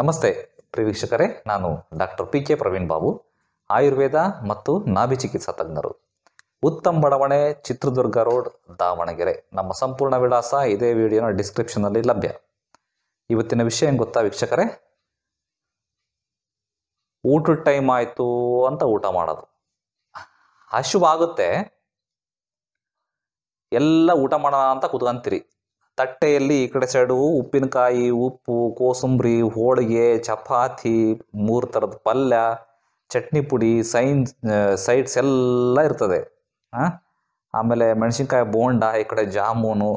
ನಮಸ್ತೆ ವೀಕ್ಷಕರೇ ನಾನು doctor P K Praveen Babu Ayurveda ಮತ್ತು ನಾಭಿ ಚಿಕಿತ್ಸಾ ತಜ್ಞರು ಉತ್ತಮ ಬಡಾವಣೆ ಚಿತ್ರದುರ್ಗ ರೋಡ್ ದಾವಣಗೆರೆ ನಮ್ಮ ಸಂಪೂರ್ಣ ವಿಳಾಸ ಇದೇ ವಿಡಿಯೋನ ಅಲ್ಲಿ ಲಭ್ಯ ಇವತ್ತಿನ ವಿಷಯ ಏನು ಗೊತ್ತಾ ವೀಕ್ಷಕರೇ ಊಟದ ಟೈಮ್ ಆಯಿತು ಅಂತ ಊಟ ಮಾಡೋದು ಹಶುವಾಗುತ್ತೆ ಎಲ್ಲ ಊಟ ಮಾಡೋಣ ಅಂತ ಕುತ್ಕೊಂತೀರಿ ತಟ್ಟೆಯಲ್ಲಿ ಈ ಕಡೆ ಸೈಡು ಉಪ್ಪಿನಕಾಯಿ ಉಪ್ಪು ಕೋಸಂಬರಿ ಹೋಳಿಗೆ ಚಪಾತಿ ಮೂರು ಥರದ ಪಲ್ಯ ಚಟ್ನಿ ಪುಡಿ ಸೈನ್ ಸೈಡ್ಸ್ ಎಲ್ಲ ಇರ್ತದೆ ಹಾಂ ಆಮೇಲೆ ಮೆಣಸಿನ್ಕಾಯಿ ಬೋಂಡ ಈ ಕಡೆ ಜಾಮೂನು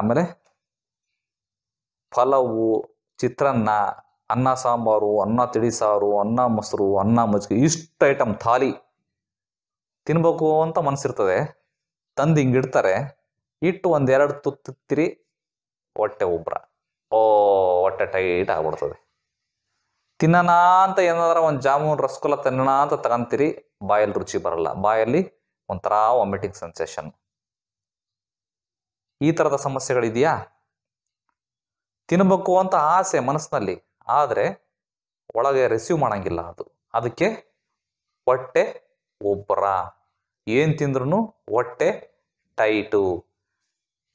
ಆಮೇಲೆ ಪಲಾವು ಚಿತ್ರಾನ್ನ ಅನ್ನ ಸಾಂಬಾರು ಅನ್ನ ತಿಳಿ ಸಾರು ಅನ್ನ ಮೊಸರು ಅನ್ನ ಮಜ್ಜಿಗೆ ಇಷ್ಟು ಐಟಮ್ ಥಾಲಿ ತಿನ್ಬೇಕು ಅಂತ ಮನಸ್ಸಿರ್ತದೆ ತಂದು ಹಿಂಗಿಡ್ತಾರೆ ಇಟ್ಟು ಒಂದೆರಡು ತುತ್ತಿರಿ ಹೊಟ್ಟೆ ಉಬ್ರ ಓ ಹೊಟ್ಟೆ ಟೈಟ್ ಆಗ್ಬಿಡ್ತದೆ ತಿನ್ನೋಣ ಅಂತ ಏನಾದ್ರ ಒಂದು ಜಾಮೂನ್ ರಸಗುಲ್ಲ ತಿನ್ನೋಣ ಅಂತ ತಗೊಂತೀರಿ ಬಾಯಲ್ಲಿ ರುಚಿ ಬರಲ್ಲ ಬಾಯಲ್ಲಿ ಒಂಥರ ವಾಮಿಟಿಂಗ್ ಸೆನ್ಸೇಷನ್ ಈ ಥರದ ಸಮಸ್ಯೆಗಳಿದೆಯಾ ತಿನ್ನಬೇಕು ಅಂತ ಆಸೆ ಮನಸ್ಸಿನಲ್ಲಿ ಆದರೆ ಒಳಗೆ ರಿಸೀವ್ ಮಾಡೋಂಗಿಲ್ಲ ಅದು ಅದಕ್ಕೆ ಹೊಟ್ಟೆ ಒಬ್ಬರ ಏನು ತಿಂದ್ರೂ ಹೊಟ್ಟೆ ಟೈಟು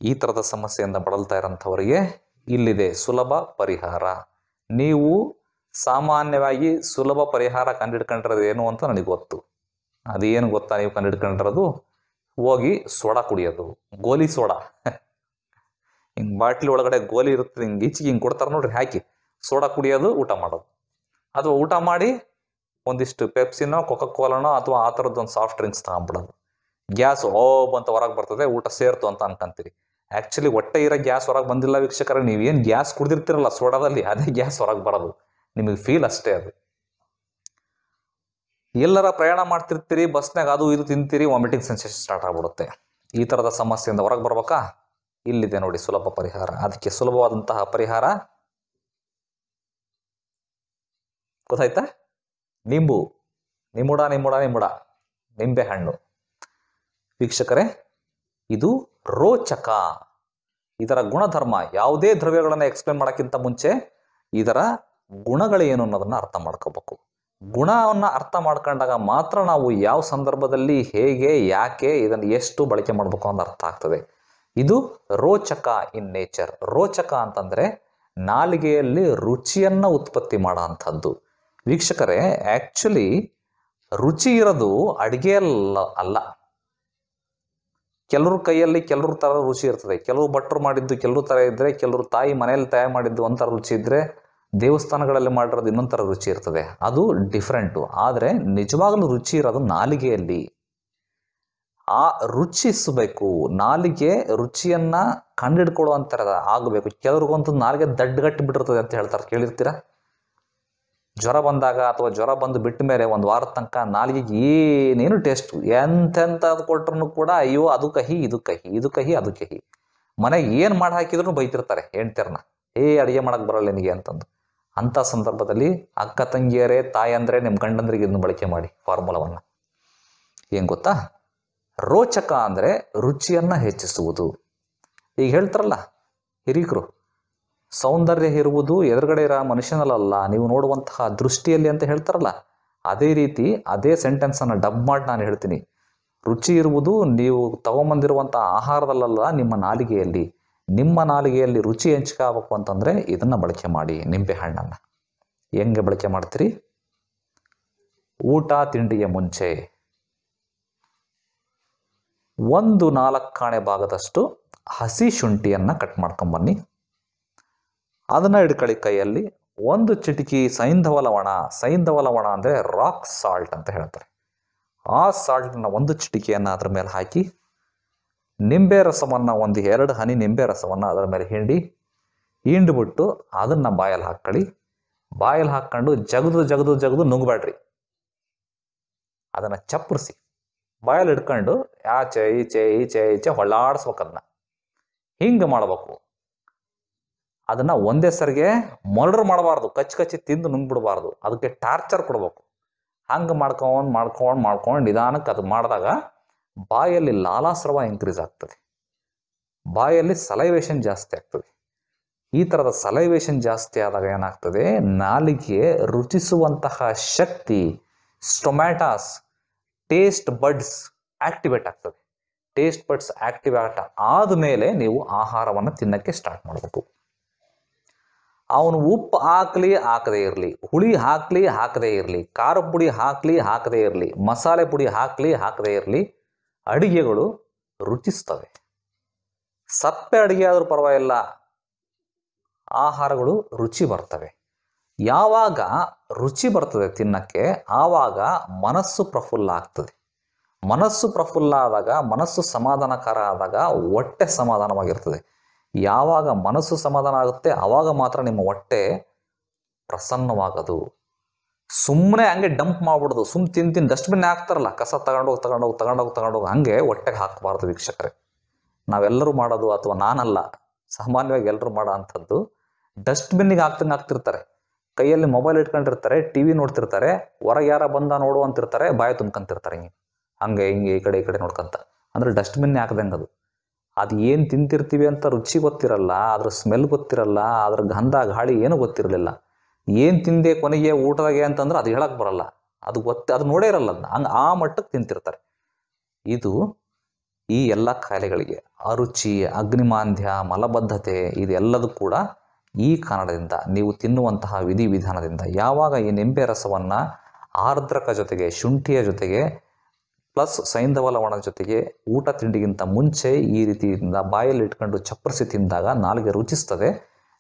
ಈ ಥರದ ಸಮಸ್ಯೆಯಿಂದ ಬಳಲ್ತಾ ಇರೋಂಥವರಿಗೆ ಇಲ್ಲಿದೆ ಸುಲಭ ಪರಿಹಾರ ನೀವು ಸಾಮಾನ್ಯವಾಗಿ ಸುಲಭ ಪರಿಹಾರ ಕಂಡಿಡ್ಕೊಂಡಿರೋದು ಏನು ಅಂತ ನನಗೆ ಗೊತ್ತು ಅದೇನು ಗೊತ್ತಾ ನೀವು ಕಂಡಿಡ್ಕೊಂಡಿರೋದು ಹೋಗಿ ಸೋಡಾ ಕುಡಿಯೋದು ಗೋಲಿ ಸೋಡಾ ಹಿಂಗೆ ಬಾಟ್ಲಿ ಒಳಗಡೆ ಗೋಲಿ ಇರುತ್ತೆ ಹಿಂಗೆ ಈಚಿಗೆ ಹಿಂಗೆ ಕೊಡ್ತಾರೆ ನೋಡ್ರಿ ಹಾಕಿ ಸೋಡಾ ಕುಡಿಯೋದು ಊಟ ಮಾಡೋದು ಅಥವಾ ಊಟ ಮಾಡಿ ಒಂದಿಷ್ಟು ಪೆಪ್ಸಿನೋ ಕೊಕೋ ಅಥವಾ ಆ ಥರದ್ದು ಒಂದು ಸಾಫ್ಟ್ ಡ್ರಿಂಕ್ಸ್ ತಗೊಂಬಿಡೋದು ಗ್ಯಾಸ್ ಓಬ್ ಅಂತ ಹೊರಗೆ ಬರ್ತದೆ ಊಟ ಸೇರ್ತು ಅಂತ ಅನ್ಕೊಂತೀರಿ ಆ್ಯಕ್ಚುಲಿ ಒಟ್ಟೆ ಇರೋ ಗ್ಯಾಸ್ ಹೊರಗೆ ಬಂದಿಲ್ಲ ವೀಕ್ಷಕರ ನೀವೇನು ಗ್ಯಾಸ್ ಕುಡ್ದಿರ್ತಿರಲ್ಲ ಸೋಡಾದಲ್ಲಿ ಅದೇ ಗ್ಯಾಸ್ ಹೊರಗೆ ಬರೋದು ನಿಮಗೆ ಫೀಲ್ ಅಷ್ಟೇ ಅದು ಎಲ್ಲರ ಪ್ರಯಾಣ ಮಾಡ್ತಿರ್ತೀರಿ ಬಸ್ನಾಗ ಅದು ಇದು ತಿಂತೀರಿ ವಾಮಿಟಿಂಗ್ ಸೆನ್ಸೇಷನ್ ಸ್ಟಾರ್ಟ್ ಆಗ್ಬಿಡುತ್ತೆ ಈ ಥರದ ಸಮಸ್ಯೆಯಿಂದ ಹೊರಗೆ ಬರ್ಬೇಕಾ ಇಲ್ಲಿದೆ ನೋಡಿ ಸುಲಭ ಪರಿಹಾರ ಅದಕ್ಕೆ ಸುಲಭವಾದಂತಹ ಪರಿಹಾರ ಗೊತ್ತಾಯ್ತಾ ನಿಂಬು ನಿಮ್ಮುಡ ನಿಮ್ಮುಡ ನಿಮ್ಮುಡ ನಿಂಬೆ ಹಣ್ಣು ವೀಕ್ಷಕರೇ ಇದು ರೋಚಕ ಇದರ ಗುಣಧರ್ಮ ಯಾವುದೇ ದ್ರವ್ಯಗಳನ್ನು ಎಕ್ಸ್ಪ್ಲೇನ್ ಮಾಡೋಕ್ಕಿಂತ ಮುಂಚೆ ಇದರ ಗುಣಗಳೇನು ಅನ್ನೋದನ್ನು ಅರ್ಥ ಮಾಡ್ಕೋಬೇಕು ಗುಣವನ್ನು ಅರ್ಥ ಮಾಡ್ಕೊಂಡಾಗ ಮಾತ್ರ ನಾವು ಯಾವ ಸಂದರ್ಭದಲ್ಲಿ ಹೇಗೆ ಯಾಕೆ ಇದನ್ನು ಎಷ್ಟು ಬಳಕೆ ಮಾಡಬೇಕು ಅಂತ ಅರ್ಥ ಆಗ್ತದೆ ಇದು ರೋಚಕ ಇನ್ ನೇಚರ್ ರೋಚಕ ಅಂತಂದರೆ ನಾಲಿಗೆಯಲ್ಲಿ ರುಚಿಯನ್ನು ಉತ್ಪತ್ತಿ ಮಾಡೋ ಅಂಥದ್ದು ವೀಕ್ಷಕರೇ ಆ್ಯಕ್ಚುಲಿ ರುಚಿ ಇರೋದು ಅಡುಗೆಯಲ್ಲ ಅಲ್ಲ ಕೆಲವ್ರ ಕೈಯಲ್ಲಿ ಕೆಲವ್ರ ಥರ ರುಚಿ ಇರ್ತದೆ ಕೆಲವು ಭಟ್ರು ಮಾಡಿದ್ದು ಕೆಲವ್ರ ಥರ ಇದ್ದರೆ ಕೆಲವರು ತಾಯಿ ಮನೆಯಲ್ಲಿ ತಯಾರು ಮಾಡಿದ್ದು ಒಂಥರ ರುಚಿ ಇದ್ದರೆ ದೇವಸ್ಥಾನಗಳಲ್ಲಿ ಮಾಡಿರೋದು ಇನ್ನೊಂಥರ ರುಚಿ ಇರ್ತದೆ ಅದು ಡಿಫ್ರೆಂಟು ಆದರೆ ನಿಜವಾಗಲೂ ರುಚಿ ಇರೋದು ನಾಲಿಗೆಯಲ್ಲಿ ಆ ರುಚಿಸಬೇಕು ನಾಲಿಗೆ ರುಚಿಯನ್ನು ಕಂಡಿಡ್ಕೊಳ್ಳೋ ಆಗಬೇಕು ಕೆಲವ್ರಿಗಂತೂ ನಾಲಿಗೆ ದಡ್ಡಗಟ್ಟಿ ಬಿಟ್ಟಿರ್ತದೆ ಅಂತ ಹೇಳ್ತಾರೆ ಕೇಳಿರ್ತೀರಾ ಜ್ವರ ಬಂದಾಗ ಅಥವಾ ಜ್ವರ ಬಂದು ಬಿಟ್ಟ ಮೇಲೆ ಒಂದು ವಾರದ ತನಕ ನಾಲಿಗೆಗೆ ಏನೇನು ಟೇಸ್ಟ್ ಎಂಥೆಂಥದ್ದು ಕೊಟ್ರೂ ಕೂಡ ಅಯ್ಯೋ ಅದು ಕಹಿ ಇದು ಕಹಿ ಇದು ಕಹಿ ಅದು ಕಹಿ ಮನೆಗೆ ಏನು ಮಾಡಿ ಹಾಕಿದ್ರು ಬೈತಿರ್ತಾರೆ ಹೆಂಡ್ತಿರ್ನ ಏ ಅಡುಗೆ ಮಾಡೋಕ್ಕೆ ಬರಲ್ಲ ನಿನಗೆ ಅಂತಂದು ಅಂಥ ಸಂದರ್ಭದಲ್ಲಿ ಅಕ್ಕ ತಂಗಿಯರೇ ತಾಯಂದರೆ ನಿಮ್ಮ ಗಂಡಂದ್ರಿಗೆ ಇದನ್ನು ಬಳಕೆ ಮಾಡಿ ಫಾರ್ಮುಲಾವನ್ನು ಏನು ಗೊತ್ತಾ ರೋಚಕ ಅಂದರೆ ರುಚಿಯನ್ನು ಹೆಚ್ಚಿಸುವುದು ಈಗ ಹೇಳ್ತಾರಲ್ಲ ಹಿರೀಕರು ಸೌಂದರ್ಯ ಇರುವುದು ಎದುರುಗಡೆ ಇರೋ ಮನುಷ್ಯನಲ್ಲ ನೀವು ನೋಡುವಂತಹ ದೃಷ್ಟಿಯಲ್ಲಿ ಅಂತ ಹೇಳ್ತಾರಲ್ಲ ಅದೇ ರೀತಿ ಅದೇ ಸೆಂಟೆನ್ಸನ್ನು ಡಬ್ ಮಾಡಿ ನಾನು ಹೇಳ್ತೀನಿ ರುಚಿ ಇರುವುದು ನೀವು ತಗೊಂಬಂದಿರುವಂಥ ಆಹಾರದಲ್ಲಲ್ಲ ನಿಮ್ಮ ನಾಲಿಗೆಯಲ್ಲಿ ನಿಮ್ಮ ನಾಲಿಗೆಯಲ್ಲಿ ರುಚಿ ಆಗ್ಬೇಕು ಅಂತಂದರೆ ಇದನ್ನು ಬಳಕೆ ಮಾಡಿ ನಿಂಬೆ ಹಣ್ಣನ್ನು ಹೆಂಗೆ ಬಳಕೆ ಮಾಡ್ತೀರಿ ಊಟ ತಿಂಡಿಯ ಮುಂಚೆ ಒಂದು ನಾಲ್ಕಾಣೆ ಭಾಗದಷ್ಟು ಹಸಿ ಶುಂಠಿಯನ್ನು ಕಟ್ ಮಾಡ್ಕೊಂಬನ್ನಿ ಅದನ್ನು ಹಿಡ್ಕೊಳ್ಳಿ ಕೈಯಲ್ಲಿ ಒಂದು ಚಿಟಿಕಿ ಸೈಂಧವ ಲವಣ ಸೈಂಧವ ಲವಣ ಅಂದರೆ ರಾಕ್ ಸಾಲ್ಟ್ ಅಂತ ಹೇಳ್ತಾರೆ ಆ ಸಾಲ್ಟನ್ನು ಒಂದು ಚಿಟಿಕೆಯನ್ನು ಅದರ ಮೇಲೆ ಹಾಕಿ ನಿಂಬೆ ರಸವನ್ನು ಒಂದು ಎರಡು ಹನಿ ನಿಂಬೆ ರಸವನ್ನು ಅದರ ಮೇಲೆ ಹಿಂಡಿ ಹಿಂಡ್ಬಿಟ್ಟು ಅದನ್ನು ಬಾಯಲ್ಲಿ ಹಾಕ್ಕೊಳ್ಳಿ ಬಾಯಲ್ಲಿ ಹಾಕ್ಕೊಂಡು ಜಗದು ಜಗದು ಜಗದು ನುಗ್ಬೇಡ್ರಿ ಅದನ್ನು ಚಪ್ಪರಿಸಿ ಬಾಯಲ್ಲಿ ಹಿಡ್ಕೊಂಡು ಆಚೆ ಈಚೆ ಈಚೆ ಈಚೆ ಹೊಳ್ಳಾಡಿಸ್ಬೇಕು ಅದನ್ನ ಹಿಂಗೆ ಮಾಡಬೇಕು ಅದನ್ನು ಒಂದೇ ಸರಿಗೆ ಮರ್ಡರ್ ಮಾಡಬಾರ್ದು ಕಚ್ಚಿ ಕಚ್ಚಿ ತಿಂದು ನುಂಗ್ಬಿಡಬಾರ್ದು ಅದಕ್ಕೆ ಟಾರ್ಚರ್ ಕೊಡಬೇಕು ಹಂಗೆ ಮಾಡ್ಕೊಂಡು ಮಾಡ್ಕೊಂಡು ಮಾಡ್ಕೊಂಡು ನಿಧಾನಕ್ಕೆ ಅದು ಮಾಡಿದಾಗ ಬಾಯಲ್ಲಿ ಲಾಲಾಸ್ರವ ಇನ್ಕ್ರೀಸ್ ಆಗ್ತದೆ ಬಾಯಲ್ಲಿ ಸಲೈವೇಶನ್ ಜಾಸ್ತಿ ಆಗ್ತದೆ ಈ ಥರದ ಸಲೈವೇಷನ್ ಜಾಸ್ತಿ ಆದಾಗ ಏನಾಗ್ತದೆ ನಾಲಿಗೆ ರುಚಿಸುವಂತಹ ಶಕ್ತಿ ಸ್ಟೊಮ್ಯಾಟಾಸ್ ಟೇಸ್ಟ್ ಬಡ್ಸ್ ಆಕ್ಟಿವೇಟ್ ಆಗ್ತದೆ ಟೇಸ್ಟ್ ಬಡ್ಸ್ ಆಕ್ಟಿವೇಟ್ ಆದ ನೀವು ಆಹಾರವನ್ನು ತಿನ್ನಕ್ಕೆ ಸ್ಟಾರ್ಟ್ ಮಾಡಬೇಕು ಅವನು ಉಪ್ಪು ಹಾಕಲಿ ಹಾಕದೇ ಇರಲಿ ಹುಳಿ ಹಾಕಲಿ ಹಾಕದೇ ಇರಲಿ ಖಾರ ಪುಡಿ ಹಾಕಲಿ ಹಾಕದೇ ಇರಲಿ ಮಸಾಲೆ ಪುಡಿ ಹಾಕಲಿ ಹಾಕದೇ ಇರಲಿ ಅಡಿಗೆಗಳು ರುಚಿಸ್ತವೆ ಸಪ್ಪೆ ಅಡುಗೆ ಆದರೂ ಪರವಾಗಿಲ್ಲ ಆಹಾರಗಳು ರುಚಿ ಬರ್ತವೆ ಯಾವಾಗ ರುಚಿ ಬರ್ತದೆ ತಿನ್ನಕ್ಕೆ ಆವಾಗ ಮನಸ್ಸು ಪ್ರಫುಲ್ಲ ಆಗ್ತದೆ ಮನಸ್ಸು ಪ್ರಫುಲ್ಲ ಆದಾಗ ಮನಸ್ಸು ಸಮಾಧಾನಕರ ಆದಾಗ ಹೊಟ್ಟೆ ಸಮಾಧಾನವಾಗಿರ್ತದೆ ಯಾವಾಗ ಮನಸ್ಸು ಸಮಾಧಾನ ಆಗುತ್ತೆ ಆವಾಗ ಮಾತ್ರ ನಿಮ್ಮ ಹೊಟ್ಟೆ ಪ್ರಸನ್ನವಾಗದು ಸುಮ್ಮನೆ ಹಂಗೆ ಡಂಪ್ ಮಾಡ್ಬಿಡೋದು ಸುಮ್ ತಿನ್ ತಿನ್ ಡಸ್ಟ್ಬಿನ್ ಹಾಕ್ತಾರಲ್ಲ ಕಸ ತಗೊಂಡೋಗಿ ತಗೊಂಡೋಗಿ ತಗೊಂಡೋಗಿ ತಗೊಂಡೋಗಿ ಹಂಗೆ ಹೊಟ್ಟೆಗೆ ಹಾಕಬಾರ್ದು ವೀಕ್ಷಕರೇ ನಾವೆಲ್ಲರೂ ಮಾಡೋದು ಅಥವಾ ನಾನಲ್ಲ ಸಾಮಾನ್ಯವಾಗಿ ಎಲ್ಲರೂ ಮಾಡೋ ಅಂಥದ್ದು ಡಸ್ಟ್ಬಿನ್ನಿಗೆ ಹಾಕ್ತಂಗೆ ಹಾಕ್ತಿರ್ತಾರೆ ಕೈಯಲ್ಲಿ ಮೊಬೈಲ್ ಇಟ್ಕೊಂಡಿರ್ತಾರೆ ಟಿ ವಿ ನೋಡ್ತಿರ್ತಾರೆ ಹೊರಗೆ ಯಾರ ಬಂದ ನೋಡು ಅಂತಿರ್ತಾರೆ ಬಾಯಿ ತುಂಬ್ಕೊಂತಿರ್ತಾರೆ ಹಿಂಗೆ ಹಂಗೆ ಹಿಂಗೆ ಈ ಕಡೆ ಈ ಕಡೆ ನೋಡ್ಕೊಂತ ಅಂದ್ರೆ ಡಸ್ಟ್ಬಿನ್ ಹಾಕ್ದಂಗೆ ಅದು ಅದು ಏನು ತಿಂತಿರ್ತೀವಿ ಅಂತ ರುಚಿ ಗೊತ್ತಿರಲ್ಲ ಅದ್ರ ಸ್ಮೆಲ್ ಗೊತ್ತಿರಲ್ಲ ಅದ್ರ ಗಂಧ ಗಾಳಿ ಏನೂ ಗೊತ್ತಿರಲಿಲ್ಲ ಏನು ತಿಂದೆ ಕೊನೆಗೆ ಊಟದಾಗೆ ಅಂತಂದ್ರೆ ಅದು ಹೇಳಕ್ಕೆ ಬರಲ್ಲ ಅದು ಗೊತ್ತ ಅದು ನೋಡೇ ಇರಲ್ಲ ಅದನ್ನ ಹಂಗೆ ಆ ಮಟ್ಟಕ್ಕೆ ತಿಂತಿರ್ತಾರೆ ಇದು ಈ ಎಲ್ಲ ಕಾಯಿಲೆಗಳಿಗೆ ಅರುಚಿ ಅಗ್ನಿಮಾಂದ್ಯ ಮಲಬದ್ಧತೆ ಇದೆಲ್ಲದೂ ಕೂಡ ಈ ಕಾರಣದಿಂದ ನೀವು ತಿನ್ನುವಂತಹ ವಿಧಿವಿಧಾನದಿಂದ ಯಾವಾಗ ಈ ನಿಂಬೆ ರಸವನ್ನು ಆರ್ದ್ರಕ ಜೊತೆಗೆ ಶುಂಠಿಯ ಜೊತೆಗೆ ಪ್ಲಸ್ ಸೈಂಧವ ಲವಣದ ಜೊತೆಗೆ ಊಟ ತಿಂಡಿಗಿಂತ ಮುಂಚೆ ಈ ರೀತಿಯಿಂದ ಬಾಯಲ್ಲಿ ಇಟ್ಕೊಂಡು ಚಪ್ಪರಿಸಿ ತಿಂದಾಗ ನಾಲಿಗೆ ರುಚಿಸ್ತದೆ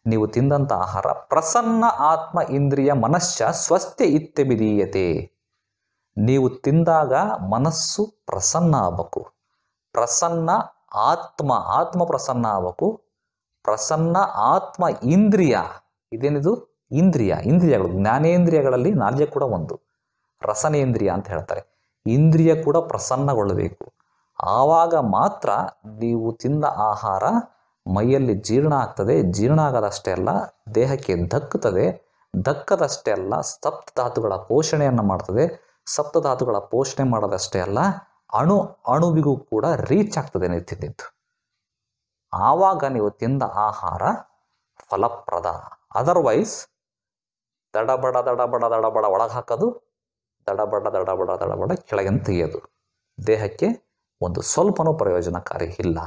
ನೀವು ತಿಂದಂಥ ಆಹಾರ ಪ್ರಸನ್ನ ಆತ್ಮ ಇಂದ್ರಿಯ ಮನಶ್ಚ ಸ್ವಸ್ಥ್ಯ ಇತ್ಯಭಿಧೀಯತೆ ನೀವು ತಿಂದಾಗ ಮನಸ್ಸು ಪ್ರಸನ್ನ ಆಗಬೇಕು ಪ್ರಸನ್ನ ಆತ್ಮ ಆತ್ಮ ಪ್ರಸನ್ನ ಆಗಬೇಕು ಪ್ರಸನ್ನ ಆತ್ಮ ಇಂದ್ರಿಯ ಇದೇನಿದು ಇಂದ್ರಿಯ ಇಂದ್ರಿಯಗಳು ಜ್ಞಾನೇಂದ್ರಿಯಗಳಲ್ಲಿ ನಾಲ್ಯ ಕೂಡ ಒಂದು ರಸನೇಂದ್ರಿಯ ಅಂತ ಹೇಳ್ತಾರೆ ಇಂದ್ರಿಯ ಕೂಡ ಪ್ರಸನ್ನಗೊಳ್ಳಬೇಕು ಆವಾಗ ಮಾತ್ರ ನೀವು ತಿಂದ ಆಹಾರ ಮೈಯಲ್ಲಿ ಜೀರ್ಣ ಆಗ್ತದೆ ಜೀರ್ಣ ಆಗದಷ್ಟೇ ಅಲ್ಲ ದೇಹಕ್ಕೆ ದಕ್ಕುತ್ತದೆ ದಕ್ಕದಷ್ಟೇ ಅಲ್ಲ ಸಪ್ತ ಧಾತುಗಳ ಪೋಷಣೆಯನ್ನು ಮಾಡ್ತದೆ ಸಪ್ತ ಧಾತುಗಳ ಪೋಷಣೆ ಮಾಡೋದಷ್ಟೇ ಅಲ್ಲ ಅಣು ಅಣುವಿಗೂ ಕೂಡ ರೀಚ್ ಆಗ್ತದೆ ನೀವು ಆವಾಗ ನೀವು ತಿಂದ ಆಹಾರ ಫಲಪ್ರದ ಅದರ್ವೈಸ್ ದಡಬಡ ದಡಬಡ ದಡಬಡ ಒಳಗೆ ಹಾಕೋದು ದಡಬಡ ದಡಬಡ ದಡಬಡ ಕೆಳಗಿನ ತೆಗೆಯೋದು ದೇಹಕ್ಕೆ ಒಂದು ಸ್ವಲ್ಪನೂ ಪ್ರಯೋಜನಕಾರಿ ಇಲ್ಲ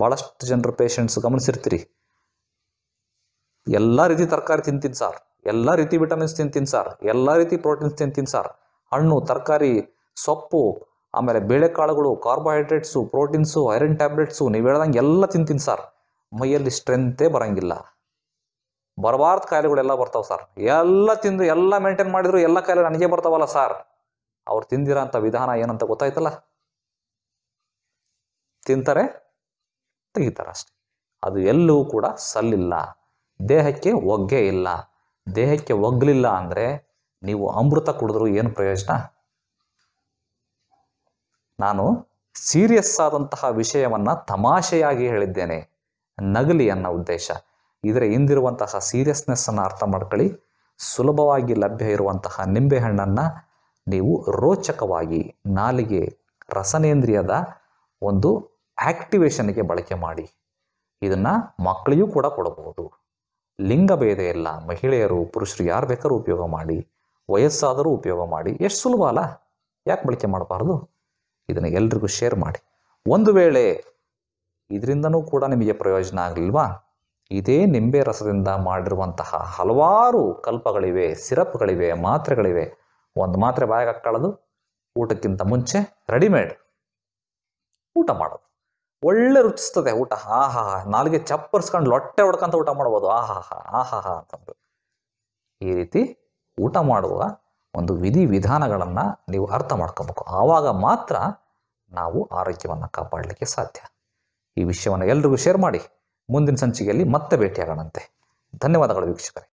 ಭಾಳಷ್ಟು ಜನರು ಪೇಷಂಟ್ಸ್ ಗಮನಿಸಿರ್ತೀರಿ ಎಲ್ಲ ರೀತಿ ತರಕಾರಿ ತಿಂತೀನಿ ಸರ್ ಎಲ್ಲ ರೀತಿ ವಿಟಮಿನ್ಸ್ ತಿಂತೀನಿ ಸರ್ ಎಲ್ಲ ರೀತಿ ಪ್ರೋಟೀನ್ಸ್ ತಿಂತೀನಿ ಸರ್ ಹಣ್ಣು ತರಕಾರಿ ಸೊಪ್ಪು ಆಮೇಲೆ ಬೇಳೆಕಾಳುಗಳು ಕಾರ್ಬೋಹೈಡ್ರೇಟ್ಸು ಪ್ರೋಟೀನ್ಸು ಐರನ್ ಟ್ಯಾಬ್ಲೆಟ್ಸು ನೀವು ಹೇಳ್ದಂಗೆ ಎಲ್ಲ ತಿಂತೀನಿ ಸರ್ ಮೈಯಲ್ಲಿ ಸ್ಟ್ರೆಂತೇ ಬರೋಂಗಿಲ್ಲ ಬರಬಾರ್ದು ಕಾಯಿಲೆಗಳೆಲ್ಲ ಬರ್ತಾವೆ ಸರ್ ಎಲ್ಲ ತಿಂದು ಎಲ್ಲ ಮೇಂಟೈನ್ ಮಾಡಿದ್ರು ಎಲ್ಲ ಕಾಯಿಲೆ ನನಗೆ ಬರ್ತಾವಲ್ಲ ಸರ್ ಅವ್ರು ತಿಂದಿರೋ ಅಂಥ ವಿಧಾನ ಏನಂತ ಗೊತ್ತಾಯ್ತಲ್ಲ ತಿಂತಾರೆ ತೆಗಿತಾರೆ ಅಷ್ಟೆ ಅದು ಎಲ್ಲೂ ಕೂಡ ಸಲ್ಲಿಲ್ಲ ದೇಹಕ್ಕೆ ಒಗ್ಗೆ ಇಲ್ಲ ದೇಹಕ್ಕೆ ಒಗ್ಲಿಲ್ಲ ಅಂದರೆ ನೀವು ಅಮೃತ ಕುಡಿದ್ರು ಏನು ಪ್ರಯೋಜನ ನಾನು ಸೀರಿಯಸ್ ಆದಂತಹ ವಿಷಯವನ್ನು ತಮಾಷೆಯಾಗಿ ಹೇಳಿದ್ದೇನೆ ನಗಲಿ ಅನ್ನೋ ಉದ್ದೇಶ ಇದರ ಹಿಂದಿರುವಂತಹ ಸೀರಿಯಸ್ನೆಸ್ಸನ್ನು ಅರ್ಥ ಮಾಡ್ಕೊಳ್ಳಿ ಸುಲಭವಾಗಿ ಲಭ್ಯ ಇರುವಂತಹ ನಿಂಬೆಹಣ್ಣನ್ನು ನೀವು ರೋಚಕವಾಗಿ ನಾಲಿಗೆ ರಸನೇಂದ್ರಿಯದ ಒಂದು ಆಕ್ಟಿವೇಶನ್ಗೆ ಬಳಕೆ ಮಾಡಿ ಇದನ್ನು ಮಕ್ಕಳಿಗೂ ಕೂಡ ಕೊಡಬಹುದು ಲಿಂಗಭೇದ ಇಲ್ಲ ಮಹಿಳೆಯರು ಪುರುಷರು ಯಾರು ಬೇಕಾದ್ರೂ ಉಪಯೋಗ ಮಾಡಿ ವಯಸ್ಸಾದರೂ ಉಪಯೋಗ ಮಾಡಿ ಎಷ್ಟು ಸುಲಭ ಅಲ್ಲ ಯಾಕೆ ಬಳಕೆ ಮಾಡಬಾರ್ದು ಇದನ್ನು ಎಲ್ರಿಗೂ ಶೇರ್ ಮಾಡಿ ಒಂದು ವೇಳೆ ಇದರಿಂದನೂ ಕೂಡ ನಿಮಗೆ ಪ್ರಯೋಜನ ಆಗಲಿಲ್ವಾ ಇದೇ ನಿಂಬೆ ರಸದಿಂದ ಮಾಡಿರುವಂತಹ ಹಲವಾರು ಕಲ್ಪಗಳಿವೆ ಸಿರಪ್ಗಳಿವೆ ಮಾತ್ರೆಗಳಿವೆ ಒಂದು ಮಾತ್ರೆ ಬಾಯಿಗೆ ಹಾಕ್ಕಳೋದು ಊಟಕ್ಕಿಂತ ಮುಂಚೆ ರೆಡಿಮೇಡ್ ಊಟ ಮಾಡೋದು ಒಳ್ಳೆ ರುಚಿಸ್ತದೆ ಊಟ ಆಹಾ ನಾಲ್ಗೆ ಚಪ್ಪರ್ಸ್ಕೊಂಡು ಲೊಟ್ಟೆ ಹೊಡ್ಕೊಂತ ಊಟ ಮಾಡ್ಬೋದು ಆಹಾಹಾ ಆಹಾಹಾ ಅಂತಂದು ಈ ರೀತಿ ಊಟ ಮಾಡುವ ಒಂದು ವಿಧಿ ವಿಧಾನಗಳನ್ನು ನೀವು ಅರ್ಥ ಮಾಡ್ಕೋಬೇಕು ಆವಾಗ ಮಾತ್ರ ನಾವು ಆರೋಗ್ಯವನ್ನು ಕಾಪಾಡಲಿಕ್ಕೆ ಸಾಧ್ಯ ಈ ವಿಷಯವನ್ನು ಎಲ್ರಿಗೂ ಶೇರ್ ಮಾಡಿ ಮುಂದಿನ ಸಂಚಿಕೆಯಲ್ಲಿ ಮತ್ತೆ ಭೇಟಿಯಾಗೋಣಂತೆ ಧನ್ಯವಾದಗಳು ವೀಕ್ಷಕರೇ